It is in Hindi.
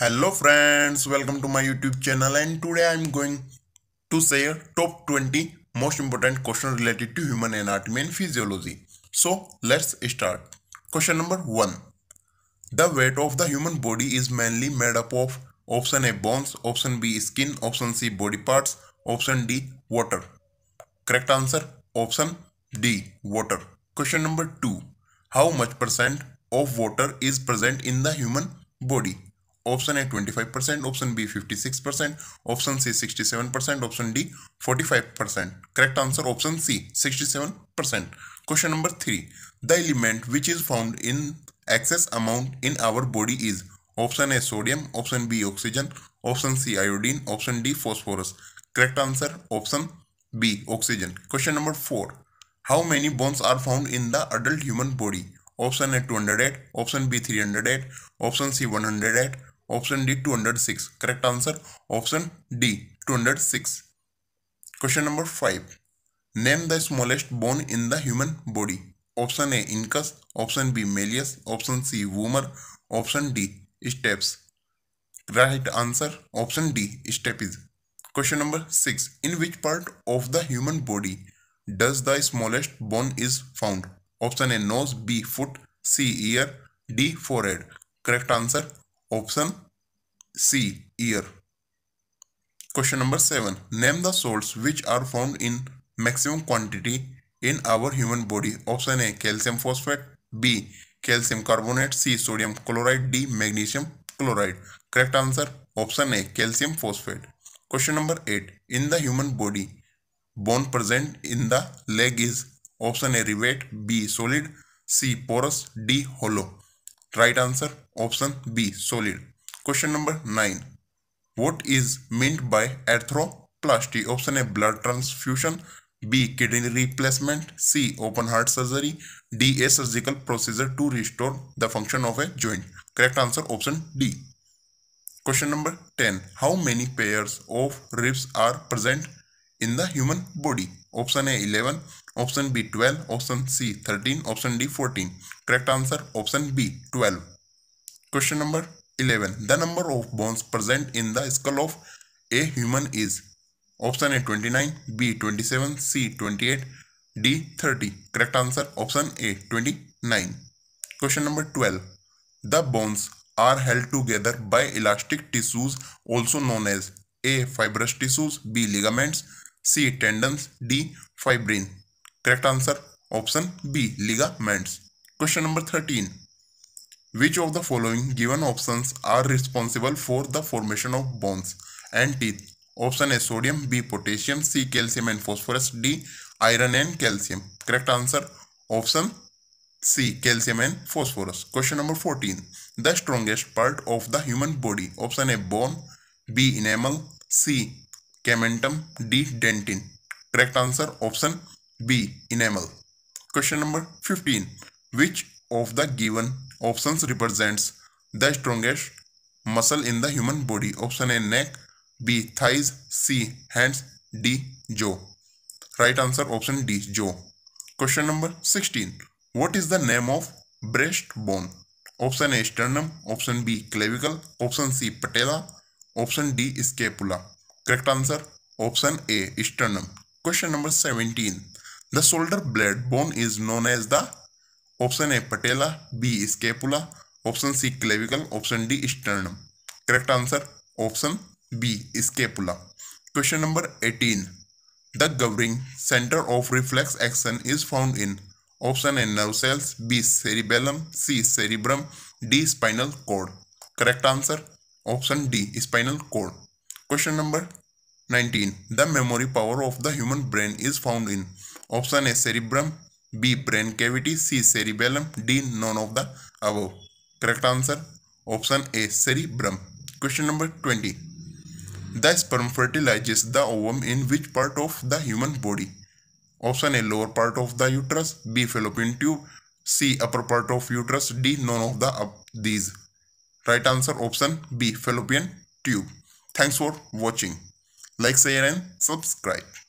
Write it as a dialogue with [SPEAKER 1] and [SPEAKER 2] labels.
[SPEAKER 1] hello friends welcome to my youtube channel and today i'm going to share top 20 most important question related to human anatomy and physiology so let's start question number one the weight of the human body is mainly made up of option a bones option b skin option c body parts option d water correct answer option d water question number two how much percent of water is present in the human body option A 25%, option B 56%, option C 67%, option D 45%. Correct answer option C 67%. Question number 3. The element which is found in excess amount in our body is option A sodium, option B oxygen, option C iodine, option D phosphorus. Correct answer option B oxygen. Question number 4. How many bones are found in the adult human body? Option A 208, option B 308, option C 108, option D two hundred six correct answer option D two hundred six question number five name the smallest bone in the human body option A incus option B malleus option C vomer option D stapes right answer option D stapes is question number six in which part of the human body does the smallest bone is found option A nose B foot C ear D forehead correct answer option C ear question number seven name the salts which are found in maximum quantity in our human body option A calcium phosphate B calcium carbonate C sodium chloride D magnesium chloride correct answer option A calcium phosphate question number eight in the human body bone present in the leg is option A rivet B solid, C porous D hollow right answer option B solid question number nine what is meant by arthroplasty option A blood transfusion B kidney replacement C open heart surgery D a surgical procedure to restore the function of a joint correct answer option D question number ten how many pairs of ribs are present in the human body option A eleven Option B 12, option C 13, option D 14. Correct answer option B 12. Question number 11. The number of bones present in the skull of a human is option A 29, B 27, C 28, D 30. Correct answer option A 29. Question number 12. The bones are held together by elastic tissues also known as A fibrous tissues, B ligaments, C tendons, D fibrin. Correct answer option B ligaments question number thirteen which of the following given option are responsible for the formation of bones and teeth option A sodium B potassium C calcium and phosphorus D iron and calcium correct answer option C calcium and phosphorus question number fourteen the strongest part of the human body option A bone B enamel C cementum D dentin correct answer option B. Enamel. Question number 15. Which of the given options represents the strongest muscle in the human body? Option A. Neck. B. Thighs. C. Hands. D. Jaw. Right answer option D. Jaw. Question number 16. What is the name of breast bone? Option A. Sternum. Option B. Clavicle. Option C. Patella. Option D. Scapula. Correct answer option A. Sternum. Question number 17. The shoulder blade bone is known as the option A patella, B scapula, option C clavicle, option D sternum. Correct answer option B scapula. Question number 18. The governing center of reflex action is found in option A nerve cells, B cerebellum, C cerebrum, D spinal cord. Correct answer option D spinal cord. Question number 19. The memory power of the human brain is found in option A cerebrum B brain cavity C cerebellum D none of the above correct answer option A cerebrum question number twenty the sperm fertilizes the ovum in which part of the human body option A lower part of the uterus B fallopian tube C upper part of uterus D none of the up these right answer option B fallopian tube thanks for watching like share and subscribe